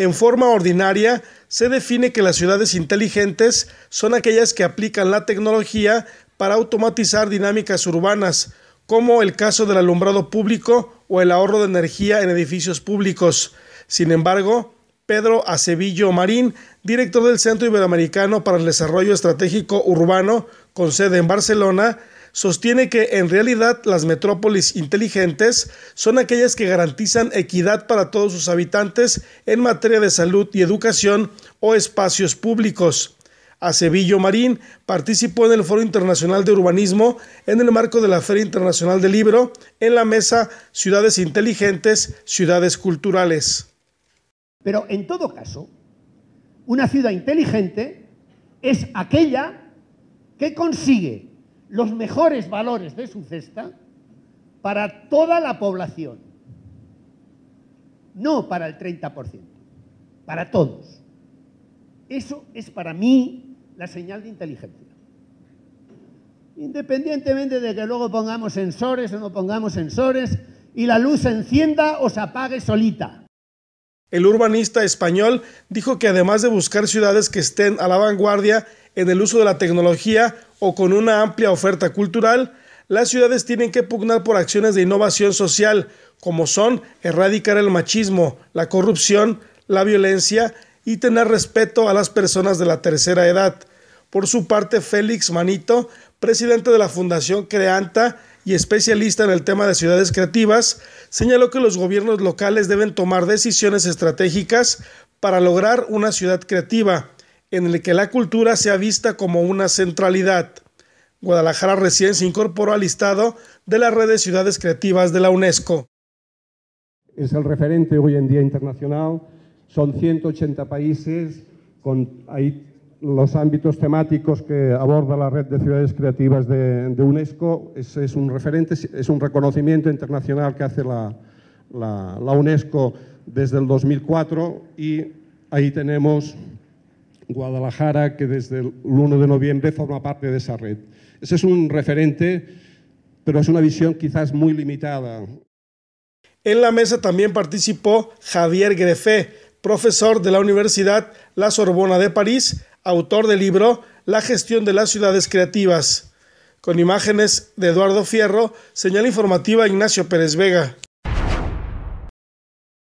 En forma ordinaria, se define que las ciudades inteligentes son aquellas que aplican la tecnología para automatizar dinámicas urbanas, como el caso del alumbrado público o el ahorro de energía en edificios públicos. Sin embargo, Pedro Acevillo Marín, director del Centro Iberoamericano para el Desarrollo Estratégico Urbano, con sede en Barcelona, sostiene que en realidad las metrópolis inteligentes son aquellas que garantizan equidad para todos sus habitantes en materia de salud y educación o espacios públicos. Acevillo Marín participó en el Foro Internacional de Urbanismo en el marco de la Feria Internacional del Libro en la mesa Ciudades Inteligentes, Ciudades Culturales. Pero en todo caso, una ciudad inteligente es aquella que consigue los mejores valores de su cesta para toda la población, no para el 30%, para todos. Eso es para mí la señal de inteligencia. Independientemente de que luego pongamos sensores o no pongamos sensores y la luz se encienda o se apague solita. El urbanista español dijo que además de buscar ciudades que estén a la vanguardia en el uso de la tecnología, o con una amplia oferta cultural, las ciudades tienen que pugnar por acciones de innovación social, como son erradicar el machismo, la corrupción, la violencia y tener respeto a las personas de la tercera edad. Por su parte, Félix Manito, presidente de la Fundación Creanta y especialista en el tema de ciudades creativas, señaló que los gobiernos locales deben tomar decisiones estratégicas para lograr una ciudad creativa en el que la cultura se ha vista como una centralidad. Guadalajara recién se incorporó al listado de la red de ciudades creativas de la UNESCO. Es el referente hoy en día internacional. Son 180 países con ahí los ámbitos temáticos que aborda la red de ciudades creativas de, de UNESCO. Es, es, un referente, es un reconocimiento internacional que hace la, la, la UNESCO desde el 2004 y ahí tenemos Guadalajara, que desde el 1 de noviembre forma parte de esa red. Ese es un referente, pero es una visión quizás muy limitada. En la mesa también participó Javier Greffé, profesor de la Universidad La Sorbona de París, autor del libro La gestión de las ciudades creativas. Con imágenes de Eduardo Fierro, señal informativa Ignacio Pérez Vega.